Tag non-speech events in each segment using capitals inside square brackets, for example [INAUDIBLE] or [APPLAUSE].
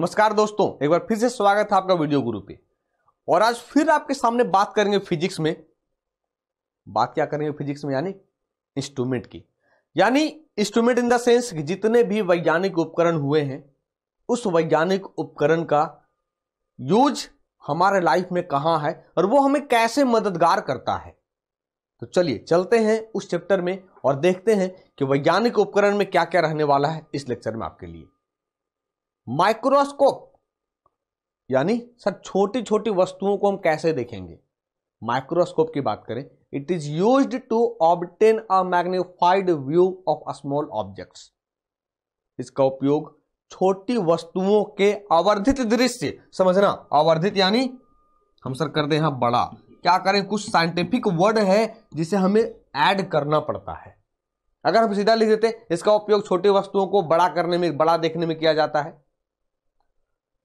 नमस्कार दोस्तों एक बार फिर से स्वागत है आपका वीडियो गुरु पे और आज फिर आपके सामने बात करेंगे फिजिक्स में बात क्या करेंगे फिजिक्स में यानी इंस्ट्रूमेंट की यानी इंस्ट्रूमेंट इन द सेंस कि जितने भी वैज्ञानिक उपकरण हुए हैं उस वैज्ञानिक उपकरण का यूज हमारे लाइफ में कहाँ है और वो हमें कैसे मददगार करता है तो चलिए चलते हैं उस चैप्टर में और देखते हैं कि वैज्ञानिक उपकरण में क्या क्या रहने वाला है इस लेक्चर में आपके लिए माइक्रोस्कोप यानी सर छोटी छोटी वस्तुओं को हम कैसे देखेंगे माइक्रोस्कोप की बात करें it is use to obtain a magnified view of a small objects इसका उपयोग छोटी वस्तुओं के अवर्धित दृश्य समझना अवर्धित यानी हम सर करते हैं बड़ा क्या करें कुछ साइंटिफिक वर्ड है जिसे हमें ऐड करना पड़ता है अगर हम सीधा लिख देते इसका उपयोग छोटी वस्तुओं को बड़ा करने में बड़ा देखने में किया जाता है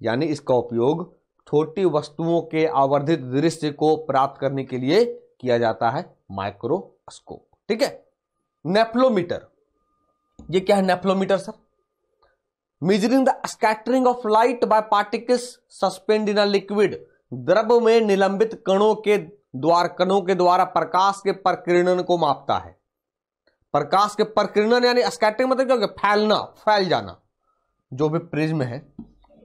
यानी इसका उपयोग छोटी वस्तुओं के आवर्धित दृश्य को प्राप्त करने के लिए किया जाता है माइक्रोस्कोप ठीक है नेफ्लोमीटर ये क्या है nephelometer sir measuring the scattering of light by particles suspend in a liquid द्रव में निलंबित कणों के द्वार कणों के द्वारा प्रकाश के प्रकीर्णन को मापता है प्रकाश के प्रकीर्णन यानी स्कैटरिंग मतलब क्या हो गया फैलना फैल जाना जो भी प्रिज्म है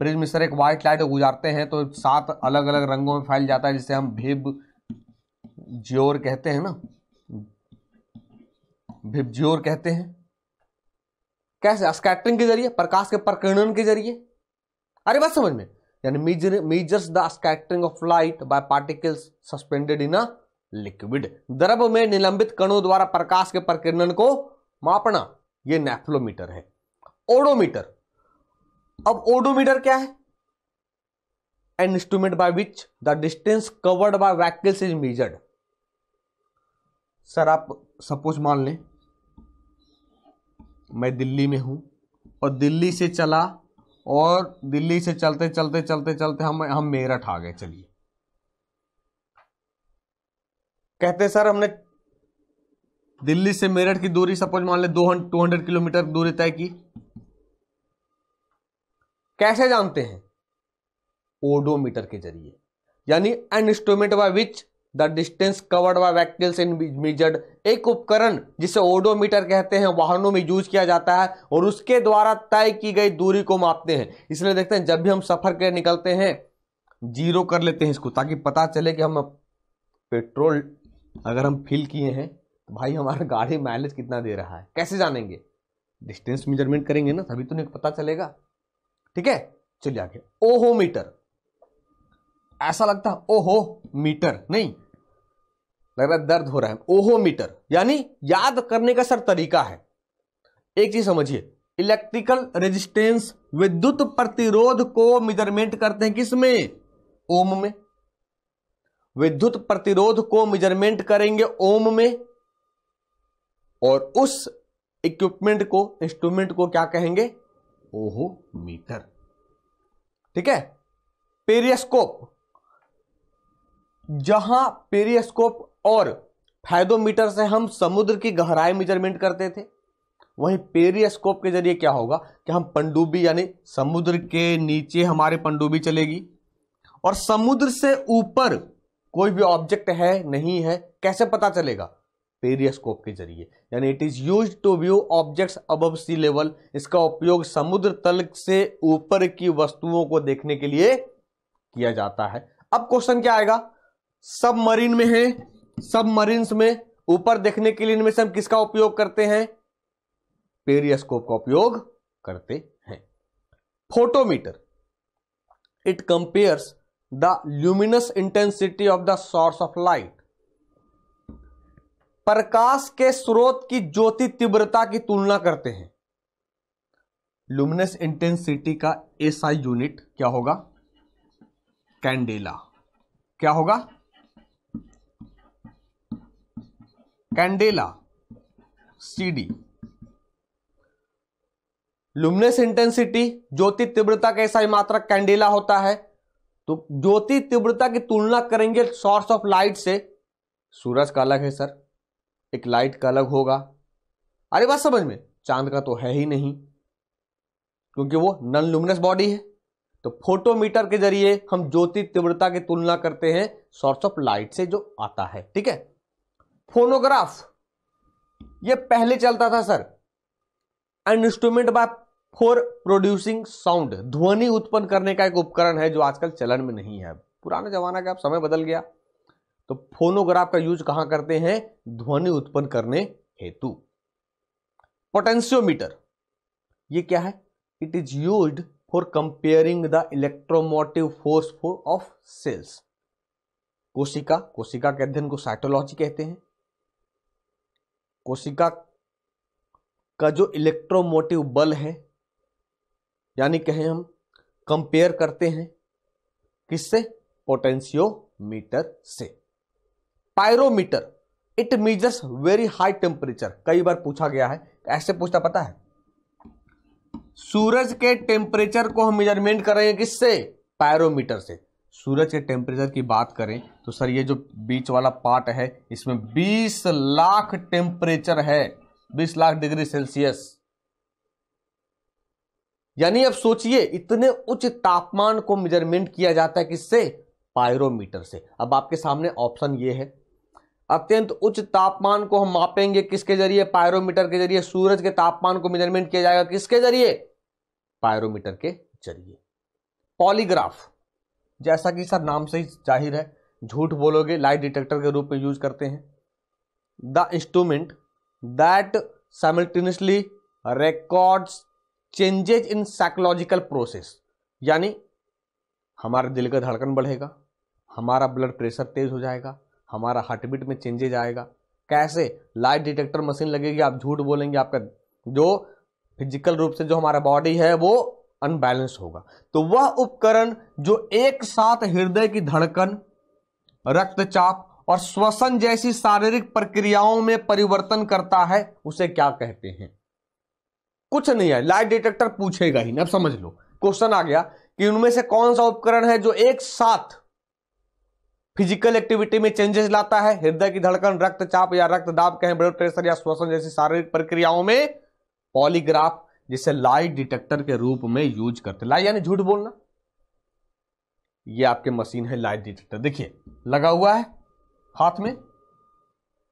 प्रिज्म सर एक व्हाइट लाइट गुजारते हैं तो सात अलग अलग रंगों में फैल जाता है जिसे हम भिब ज्योर कहते हैं ना भिबज्योर कहते हैं कैसे स्कैटरिंग के जरिए प्रकाश के प्रकर्णन के जरिए अरे बात समझ में यानी measure measures the scattering of light by particles suspended in a liquid द्रव में निलंबित कणों द्वारा प्रकाश के प्रकर्णन को मापना यह नेफ्लोमीटर है ओडोमीटर अब ओडोमीटर क्या है an instrument by which the distance covered by vehicles is measured sir आप सपोज मान लें मैं दिल्ली में हूं और दिल्ली से चला और दिल्ली से चलते चलते चलते चलते हम हम मेरठ आ गए चलिए कहते सर हमने दिल्ली से मेरठ की दूरी सपोज मान ले दो टू हंड्रेड किलोमीटर दूरी तय की कैसे जानते हैं ओडोमीटर के जरिए यानी an instrument by which the distance covered by vehicles in measured एक उपकरण जिसे ओडोमीटर कहते हैं वाहनों में यूज किया जाता है और उसके द्वारा तय की गई दूरी को मापते हैं इसलिए देखते हैं जब भी हम सफर के निकलते हैं जीरो कर लेते हैं इसको ताकि पता चले कि हम पेट्रोल अगर हम फिल किए हैं तो भाई हमारा गाड़ी माइलेज कितना दे रहा है कैसे जानेंगे डिस्टेंस मेजरमेंट करेंगे ना तभी तो नहीं पता चलेगा ठीक है चलिए आगे ओहो मीटर ऐसा लगता है ओहो मीटर नहीं लग रहा है दर्द हो रहा है ओहो मीटर यानी याद करने का सर तरीका है एक चीज समझिए इलेक्ट्रिकल रेजिस्टेंस विद्युत प्रतिरोध को मेजरमेंट करते हैं किसमें ओम में विद्युत प्रतिरोध को मेजरमेंट करेंगे ओम में और उस इक्विपमेंट को इंस्ट्रूमेंट को क्या कहेंगे ओहो मीटर ठीक है पेरियस्कोप जहां पेरियस्कोप और फायदोमीटर से हम समुद्र की गहराई मेजरमेंट करते थे वहीं पेरियस्कोप के जरिए क्या होगा कि हम पंडुबी यानी समुद्र के नीचे हमारे पंडुबी चलेगी और समुद्र से ऊपर कोई भी ऑब्जेक्ट है नहीं है कैसे पता चलेगा पेरियस्कोप के जरिए यानी it is use to view objects above sea level इसका उपयोग समुद्र तल से ऊपर की वस्तुओं को देखने के लिए किया जाता है अब क्वेश्चन क्या आएगा सब मरीन में है मरीन में ऊपर देखने के लिए इनमें से हम किसका उपयोग करते हैं पेरियस्कोप का उपयोग करते हैं photometer it compares the luminous intensity of the source of light प्रकाश के स्रोत की ज्योति तीव्रता की तुलना करते हैं लुमिनस इंटेंसिटी का एसआई यूनिट क्या होगा कैंडेला क्या होगा कैंडेला सीडी लुमिनस इंटेंसिटी ज्योति तीव्रता का एसआई मात्रक कैंडेला होता है तो ज्योति तीव्रता की तुलना करेंगे सोर्स ऑफ लाइट से सूरज का अलग है सर एक लाइट का अलग होगा अरे बात समझ में चांद का तो है ही नहीं क्योंकि वो नन लुमिनस बॉडी है तो फोटोमीटर के जरिए हम ज्योति तीव्रता की तुलना करते हैं सोर्स ऑफ लाइट से जो आता है ठीक है फोनोग्राफ ये पहले चलता था sir an instrument by for producing sound ध्वनि उत्पन्न करने का एक उपकरण है जो आजकल चलन में नहीं है पुराने जमाना का अब समय बदल गया तो फोनोग्राफ का यूज कहां करते हैं ध्वनि उत्पन्न करने हेतु पोटेंशियोमीटर ये क्या है it is use for comparing the electromotive force for of cells कोशिका कोशिका के अध्ययन को साइटोलॉजी कहते हैं कोशिका का जो इलेक्ट्रोमोटिव बल है यानी कहें हम कंपेयर करते हैं किससे पोटेंशियोमीटर से pyrometer it measures very high temperature कई बार पूछा गया है ऐसे पूछता पता है सूरज के टेम्परेचर को हम मेजरमेंट कर रहे हैं किससे पायरोमीटर से सूरज के टेम्परेचर की बात करें तो सर ये जो बीच वाला पार्ट है इसमें 20 लाख टेम्परेचर है 20 लाख डिग्री सेल्सियस यानी अब सोचिए इतने उच्च तापमान को मेजरमेंट किया जाता है किससे पायरोमीटर से अब आपके सामने ऑप्शन ये है अत्यंत उच्च तापमान को हम मापेंगे किसके जरिए पायरोमीटर के जरिए सूरज के तापमान को मेजरमेंट किया जाएगा किसके जरिए पायरोमीटर के जरिए पॉलीग्राफ जैसा कि सर नाम से ही जाहिर है झूठ बोलोगे लाइट डिटेक्टर के रूप में यूज करते हैं the instrument that simultaneously records changes in psychological process यानी हमारे दिल का धड़कन बढ़ेगा हमारा ब्लड प्रेशर तेज हो जाएगा हमारा हार्टबीट में चेंजेज आएगा कैसे लाइट डिटेक्टर मशीन लगेगी आप झूठ बोलेंगे आपका जो फिजिकल रूप से जो हमारा बॉडी है वो अनबैलेंस होगा तो वह उपकरण जो एक साथ हृदय की धड़कन रक्तचाप और श्वसन जैसी शारीरिक प्रक्रियाओं में परिवर्तन करता है उसे क्या कहते हैं कुछ नहीं है लाइट डिटेक्टर पूछेगा ही ना समझ लो क्वेश्चन आ गया कि उनमें से कौन सा उपकरण है जो एक साथ फिजिकल एक्टिविटी में चेंजेस लाता है हृदय की धड़कन रक्तचाप या रक्तदाब कहें ब्लड प्रेशर या श्वसन जैसी शारीरिक प्रक्रियाओं में पॉलीग्राफ जिसे लाई डिटेक्टर के रूप में यूज करते लाई यानी झूठ बोलना ये आपके मशीन है लाइट डिटेक्टर देखिए लगा हुआ है हाथ में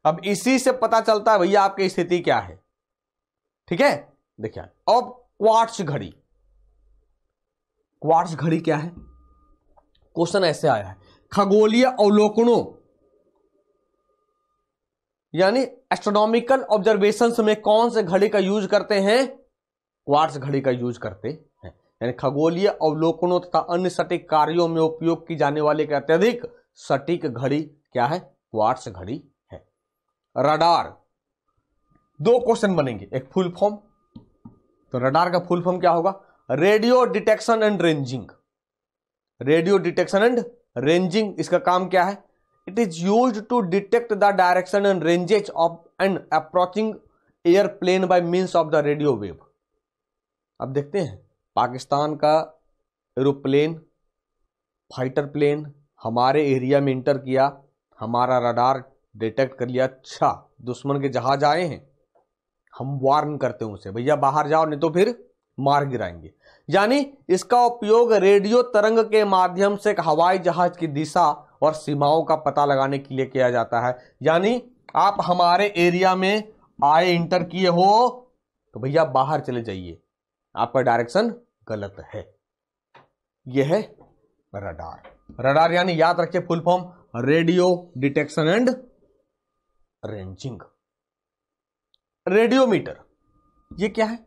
अब इसी से पता चलता है भैया आपकी स्थिति क्या है ठीक है देखिए अब क्वार्ट्स घड़ी क्वार्ट्स घड़ी क्या है क्वेश्चन ऐसे आया है खगोलीय अवलोकनों यानी एस्ट्रोनॉमिकल ऑब्जर्वेशन में कौन से घड़ी का यूज करते हैं क्वार्ट्स घड़ी का यूज करते हैं यानी खगोलीय अवलोकनों तथा अन्य सटीक कार्यों में उपयोग की जाने वाली अत्यधिक सटीक घड़ी क्या है क्वार्ट्स घड़ी है रडार दो क्वेश्चन बनेंगे एक फुल फॉर्म तो रडार का फुल फॉर्म क्या होगा radio detection and ranging radio detection and ranging इसका काम क्या है it is use to detect the direction and ranges of and approaching airplane by means of the radio wave अब देखते हैं पाकिस्तान का एरोप्लेन फाइटर प्लेन हमारे एरिया में इंटर किया हमारा रडार डिटेक्ट कर लिया अच्छा दुश्मन के जहाज आए हैं हम वार्न करते हैं उसे भैया बाहर जाओ नहीं तो फिर मार गिराएंगे यानी इसका उपयोग रेडियो तरंग के माध्यम से हवाई जहाज की दिशा और सीमाओं का पता लगाने के लिए किया जाता है यानी आप हमारे एरिया में आए इंटर किए हो तो भैया बाहर चले जाइए आपका डायरेक्शन गलत है यह है रडार रडार यानी याद रखिए full form radio detection and ranging radiometer ये क्या है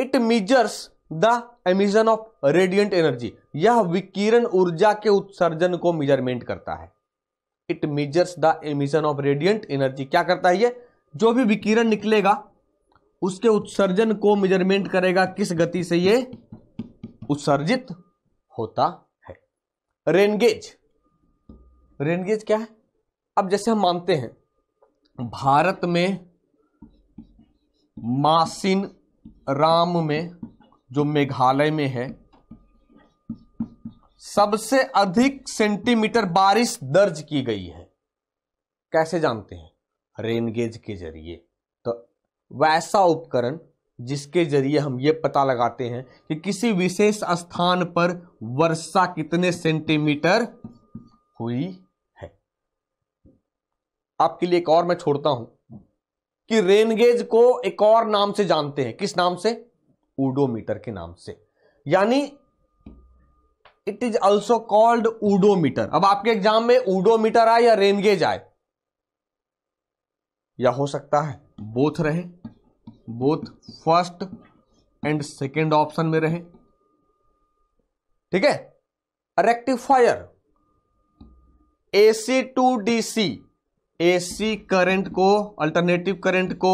it measures the emission of radiant energy यह विकिरण ऊर्जा के उत्सर्जन को मेजरमेंट करता है it measures the emission of radiant energy क्या करता है ये जो भी विकिरण निकलेगा उसके उत्सर्जन को मेजरमेंट करेगा किस गति से ये उत्सर्जित होता है रेनगेज रेनगेज क्या है अब जैसे हम मानते हैं भारत में मासिन राम में जो मेघालय में है सबसे अधिक सेंटीमीटर बारिश दर्ज की गई है कैसे जानते हैं रेनगेज के जरिए तो वैसा उपकरण जिसके जरिए हम ये पता लगाते हैं कि किसी विशेष स्थान पर वर्षा कितने सेंटीमीटर हुई है आपके लिए एक और मैं छोड़ता हूं कि रेनगेज को एक और नाम से जानते हैं किस नाम से ऊडोमीटर के नाम से यानी it is also called udometer अब आपके एग्जाम में ऊडोमीटर आए या रेनगेज आए या हो सकता है बोथ रहे both first and second option में रहे ठीक है rectifier AC to D C AC current को अल्टरनेटिव करंट को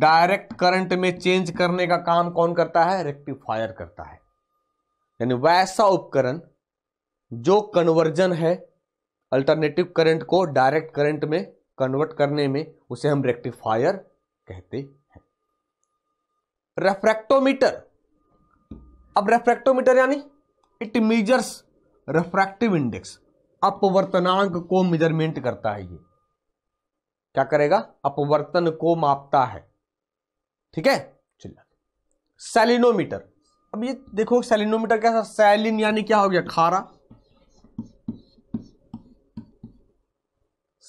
डायरेक्ट करंट में चेंज करने का काम कौन करता है रेक्टिफायर करता है यानी वैसा उपकरण जो कन्वर्जन है अल्टरनेटिव करंट को डायरेक्ट करंट में कन्वर्ट करने में उसे हम रेक्टिफायर कहते हैं रेफ्रैक्टोमीटर अब रेफ्रैक्टोमीटर यानी इट मेजर्स रेफ्रैक्टिव इंडेक्स अपवर्तनांक को मेजरमेंट करता है ये क्या करेगा अपवर्तन को मापता है ठीक है चलिए सेलिनोमीटर अब ये देखो सेलिनोमीटर कैसा सेलिन यानी क्या हो गया खारा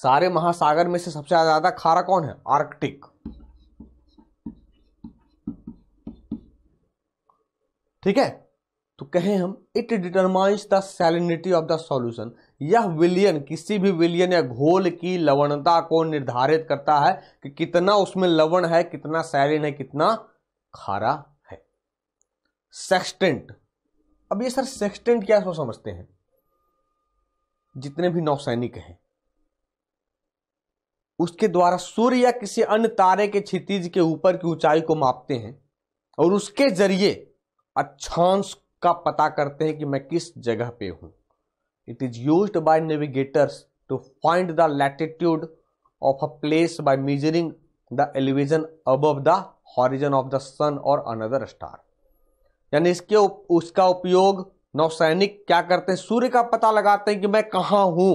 सारे महासागर में से सबसे ज्यादा खारा कौन है आर्कटिक ठीक है तो कहें हम it determines the salinity of the solution यह विलियन किसी भी विलियन या घोल की लवणता को निर्धारित करता है कि कितना उसमें लवण है कितना सैलिन है कितना खारा है सेक्सटेंट अब ये सर सेक्सटेंट क्या समझते हैं जितने भी नौसैनिक हैं उसके द्वारा सूर्य या किसी अन्य तारे के क्षितिज के ऊपर की ऊंचाई को मापते हैं और उसके जरिए अक्षांश का पता करते हैं कि मैं किस जगह पे हूं it is use by navigators to find the latitude of a place by measuring the elevation above the horizon of the sun or another star यानी इसके उप, उसका उपयोग नौसैनिक क्या करते हैं सूर्य का पता लगाते हैं कि मैं कहां हूं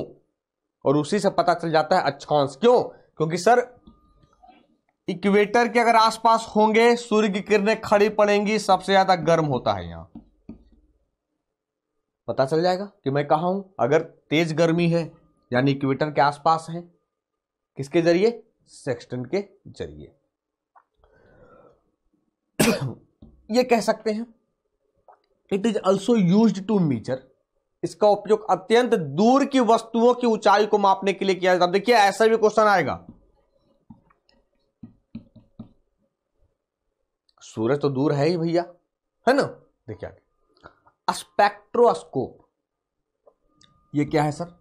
और उसी से पता चल जाता है अच्छांश क्यों क्योंकि सर इक्वेटर के अगर आसपास होंगे सूर्य की किरणें खड़ी पड़ेंगी सबसे ज्यादा गर्म होता है यहां पता चल जाएगा कि मैं कहा हूं अगर तेज गर्मी है यानी इक्वेटर के आसपास है किसके जरिए सेक्सटन के जरिए [CLEARS THROAT] ये कह सकते हैं it is also use to measure इसका उपयोग अत्यंत दूर की वस्तुओं की ऊंचाई को मापने के लिए किया जाता है देखिए ऐसा भी क्वेश्चन आएगा सूरज तो दूर है ही भैया है ना देखिए आगे स्पेक्ट्रोस्कोप ये क्या है सर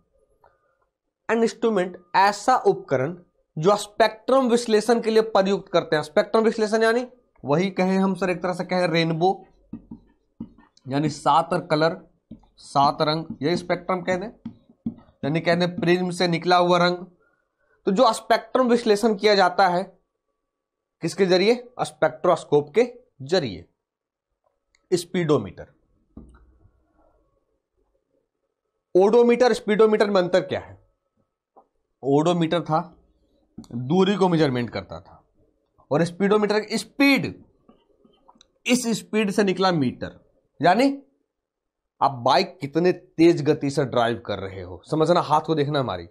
एन इंस्ट्रूमेंट ऐसा उपकरण जो स्पेक्ट्रम विश्लेषण के लिए प्रयुक्त करते हैं स्पेक्ट्रम विश्लेषण यानी वही कहें हम सर एक तरह से कहें रेनबो यानी सात कलर सात रंग यही स्पेक्ट्रम कह दें यानी कह दें प्रिज्म से निकला हुआ रंग तो जो स्पेक्ट्रम विश्लेषण किया जाता है किसके जरिए स्पेक्ट्रोस्कोप के जरिए स्पीडोमीटर ओडोमीटर स्पीडोमीटर में अंतर क्या है ओडोमीटर था दूरी को मेजरमेंट करता था और स्पीडोमीटर स्पीड इस स्पीड से निकला मीटर यानी आप बाइक कितने तेज गति से ड्राइव कर रहे हो समझना हाथ को देखना हमारी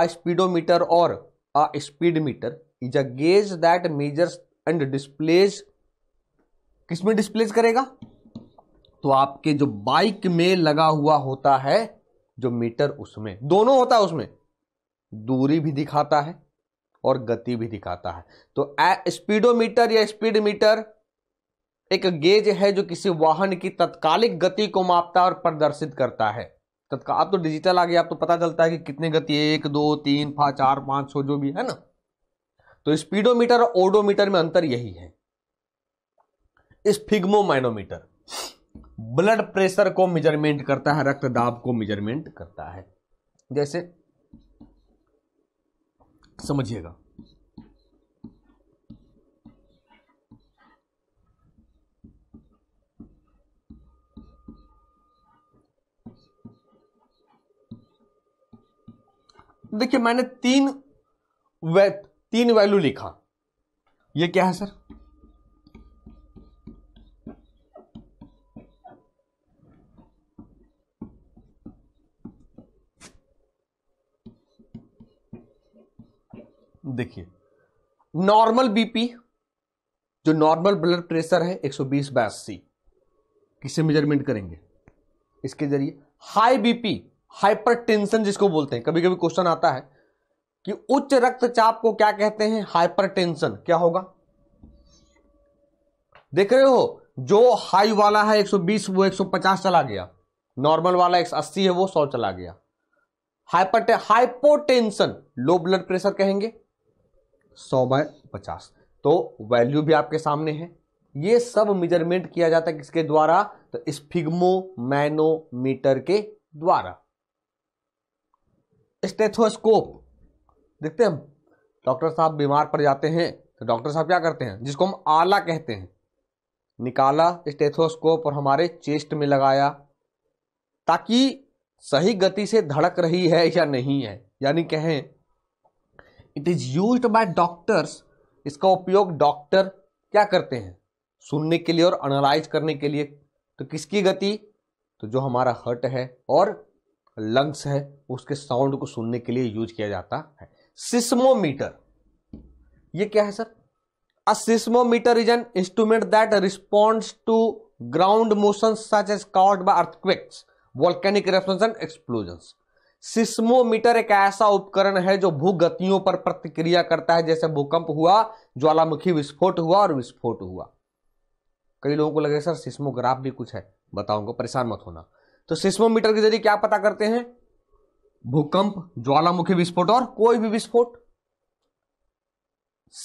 आ स्पीडोमीटर और uh speed meter is a gauge that measures and displays किसमें डिस्प्लेज करेगा तो आपके जो बाइक में लगा हुआ होता है जो मीटर उसमें दोनों होता है उसमें दूरी भी दिखाता है और गति भी दिखाता है तो स्पीडोमीटर या स्पीड मीटर एक गेज है जो किसी वाहन की तत्कालिक गति को मापता और प्रदर्शित करता है तत्काल आप तो डिजिटल आ गया आप तो पता चलता है कि कितने गति एक दो तीन पांच चार पांच सौ जो भी है ना तो स्पीडोमीटर और ओडोमीटर में अंतर यही है इस फिग्मो माइनोमीटर ब्लड प्रेशर को मेजरमेंट करता है रक्त दाब को मेजरमेंट करता है जैसे समझिएगा देखिए मैंने तीन वै, तीन वैल्यू लिखा ये क्या है सर देखिए नॉर्मल बीपी जो नॉर्मल ब्लड प्रेशर है 120 सौ अस्सी मेजरमेंट करेंगे इसके जरिए हाई बीपी हाइपरटेंशन जिसको बोलते हैं कभी कभी क्वेश्चन आता है कि उच्च रक्तचाप को क्या कहते हैं हाइपरटेंशन क्या होगा देख रहे हो जो हाई वाला है 120 वो 150 चला गया नॉर्मल वाला 180 है वो 100 चला गया hyper hypotension low blood pressure कहेंगे सौ बाय पचास तो वैल्यू भी आपके सामने है ये सब मेजरमेंट किया जाता है किसके द्वारा तो स्फिग्मो मैनोमीटर के द्वारा स्टेथोस्कोप देखते हैं डॉक्टर साहब बीमार पड़ जाते हैं तो डॉक्टर साहब क्या करते हैं जिसको हम आला कहते हैं निकाला स्टेथोस्कोप और हमारे चेस्ट में लगाया ताकि सही गति से धड़क रही है या नहीं है यानी कहें it is use by doctors इसका उपयोग डॉक्टर क्या करते हैं सुनने के लिए और एनालाइज करने के लिए तो किसकी गति तो जो हमारा हर्ट है और लंग्स है उसके साउंड को सुनने के लिए यूज किया जाता है सिस्मोमीटर ये क्या है sir a seismometer is an instrument that responds to ground motion such as caused by earthquakes volcanic eruptions and explosions. Seismometer एक ऐसा उपकरण है जो भूगतियों पर प्रतिक्रिया करता है जैसे भूकंप हुआ ज्वालामुखी विस्फोट हुआ और विस्फोट हुआ कई लोगों को लगे सर सिस्मोग्राफ भी कुछ है बताऊंगा परेशान मत होना तो सिस्मोमीटर के जरिए क्या पता करते हैं भूकंप ज्वालामुखी विस्फोट और कोई भी विस्फोट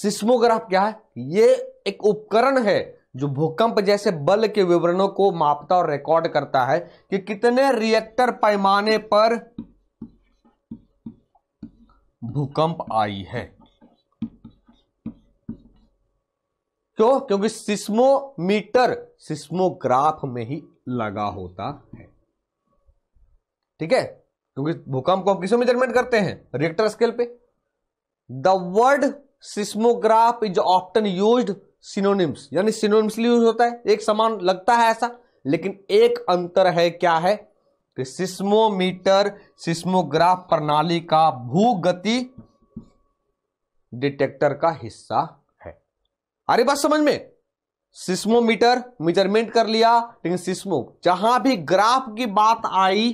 सिस्मोग्राफ क्या है यह एक उपकरण है जो भूकंप जैसे बल के विवरणों को मापता और रिकॉर्ड करता है कि कितने रिएक्टर पैमाने पर भूकंप आई है क्यों क्योंकि सिस्मोमीटर सिस्मोग्राफ में ही लगा होता है ठीक है क्योंकि भूकंप को हम किसमें मेजरमेंट करते हैं रिएक्टर स्केल पे the word seismograph is often use synonyms यानी सिनोनिम्स यूज होता है एक समान लगता है ऐसा लेकिन एक अंतर है क्या है कि सिस्मोमीटर सिस्मोग्राफ प्रणाली का भूगति डिटेक्टर का हिस्सा है अरे बात समझ में सिस्मोमीटर मेजरमेंट कर लिया लेकिन सिस्मो जहां भी ग्राफ की बात आई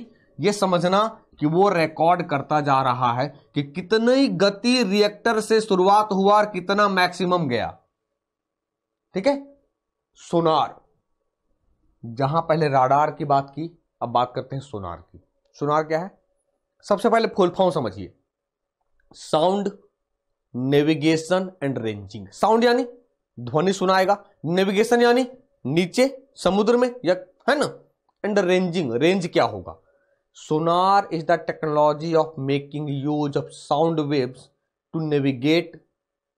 यह समझना कि वो रिकॉर्ड करता जा रहा है कि कितनी गति रिएक्टर से शुरुआत हुआ और कितना मैक्सिमम गया ठीक है सोनार जहां पहले राडार की बात की अब बात करते हैं सोनार की सोनार क्या है सबसे पहले फुल फॉर्म समझिए sound navigation and ranging sound यानी ध्वनि सुनाएगा नेविगेशन यानी नीचे समुद्र में या है ना एंड रेंजिंग रेंज क्या होगा sonar is the technology of making use of sound waves to navigate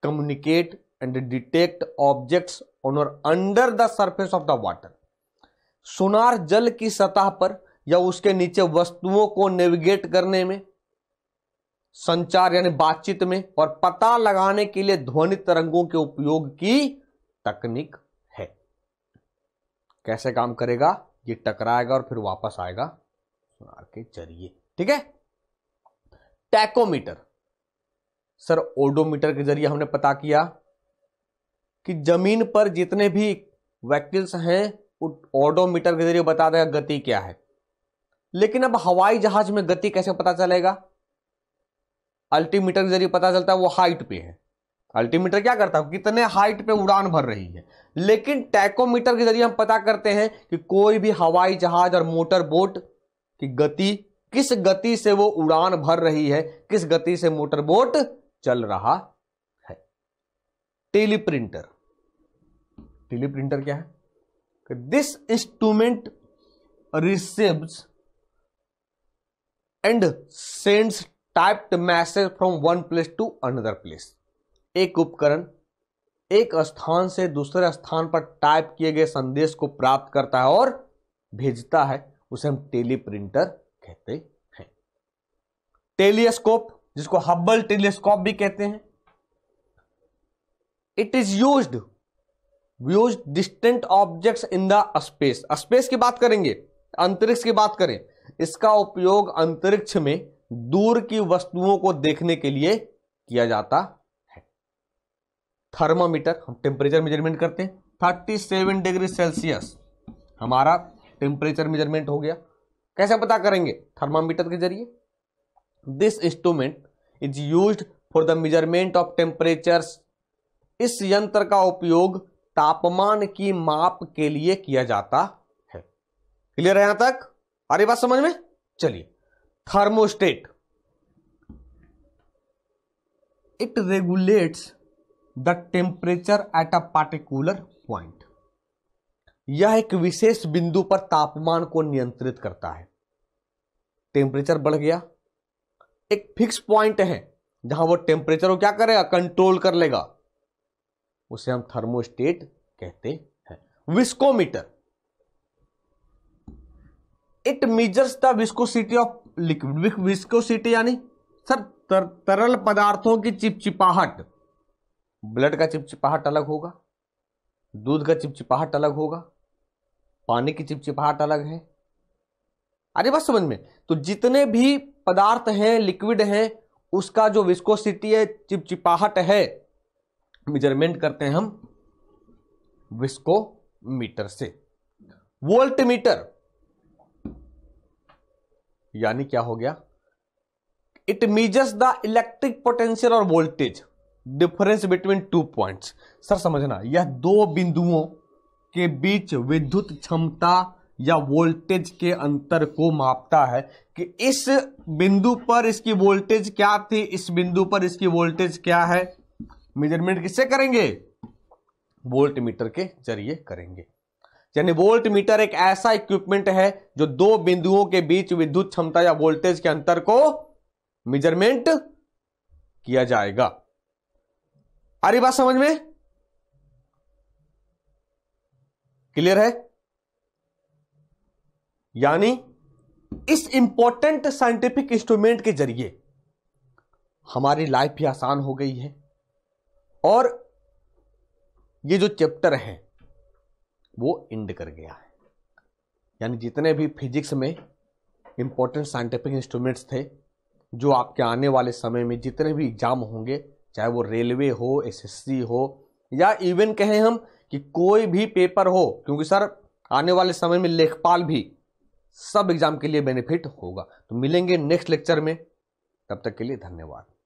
communicate and detect objects on or under the surface of the water सुनार जल की सतह पर या उसके नीचे वस्तुओं को नेविगेट करने में संचार यानी बातचीत में और पता लगाने के लिए ध्वनि तरंगों के उपयोग की तकनीक है कैसे काम करेगा ये टकराएगा और फिर वापस आएगा सुनार के जरिए ठीक है टैकोमीटर सर ओडोमीटर के जरिए हमने पता किया कि जमीन पर जितने भी व्हीकल्स हैं ऑडोमीटर के जरिए बता देगा गति क्या है लेकिन अब हवाई जहाज में गति कैसे पता चलेगा अल्टीमीटर के जरिए पता चलता है वो हाइट पे है अल्टीमीटर क्या करता है कितने हाइट पे उड़ान भर रही है लेकिन टैकोमीटर के जरिए हम पता करते हैं कि कोई भी हवाई जहाज और मोटर बोट की गति किस गति से वो उड़ान भर रही है किस गति से मोटर बोट चल रहा है टेलीप्रिंटर टेलीप्रिंटर क्या है this instrument receives and sends typed message from one place to another place एक उपकरण एक स्थान से दूसरे स्थान पर टाइप किए गए संदेश को प्राप्त करता है और भेजता है उसे हम टेली प्रिंटर कहते हैं टेलीस्कोप जिसको हब्बल टेलीस्कोप भी कहते हैं it is used views distant objects in the space space की बात करेंगे अंतरिक्ष की बात करें इसका उपयोग अंतरिक्ष में दूर की वस्तुओं को देखने के लिए किया जाता है थर्मामीटर हम टेम्परेचर मेजरमेंट करते हैं थर्टी सेवन डिग्री सेल्सियस हमारा टेम्परेचर मेजरमेंट हो गया कैसे पता करेंगे थर्मामीटर के जरिए this instrument is use for the measurement of temperature इस यंत्र का उपयोग तापमान की माप के लिए किया जाता है क्लियर है यहां तक अरे बात समझ में चलिए thermostat it regulates the temperature at a particular point यह एक विशेष बिंदु पर तापमान को नियंत्रित करता है टेम्परेचर बढ़ गया एक फिक्स पॉइंट है जहां वो टेम्परेचर को क्या करेगा कंट्रोल कर लेगा उसे हम थर्मोस्टेट कहते हैं viscometer it measures the viscosity of liquid viscosity यानी सर तर, तरल पदार्थों की चिपचिपाहट ब्लड का चिपचिपाहट अलग होगा दूध का चिपचिपाहट अलग होगा पानी की चिपचिपाहट अलग है अरे बस समझ में तो जितने भी पदार्थ हैं लिक्विड हैं उसका जो विस्कोसिटी है चिपचिपाहट है मेजरमेंट करते हैं हम विस्कोमीटर से वोल्ट मीटर यानी क्या हो गया it measures the electric potential or voltage difference between two points sir समझना यह दो बिंदुओं के बीच विद्युत क्षमता या वोल्टेज के अंतर को मापता है कि इस बिंदु पर इसकी वोल्टेज क्या थी इस बिंदु पर इसकी वोल्टेज क्या है मेजरमेंट किससे करेंगे वोल्ट मीटर के जरिए करेंगे यानी वोल्ट मीटर एक ऐसा इक्विपमेंट है जो दो बिंदुओं के बीच विद्युत क्षमता या वोल्टेज के अंतर को मेजरमेंट किया जाएगा आ रही बात समझ में क्लियर है यानी इस इंपॉर्टेंट साइंटिफिक इंस्ट्रूमेंट के जरिए हमारी लाइफ भी आसान हो गई है और ये जो चैप्टर है वो एंड कर गया है यानी जितने भी फिजिक्स में इंपॉर्टेंट साइंटिफिक इंस्ट्रूमेंट्स थे जो आपके आने वाले समय में जितने भी एग्जाम होंगे चाहे वो रेलवे हो एसएससी हो या इवन कहें हम कि कोई भी पेपर हो क्योंकि सर आने वाले समय में लेखपाल भी सब एग्जाम के लिए बेनिफिट होगा तो मिलेंगे नेक्स्ट लेक्चर में तब तक के लिए धन्यवाद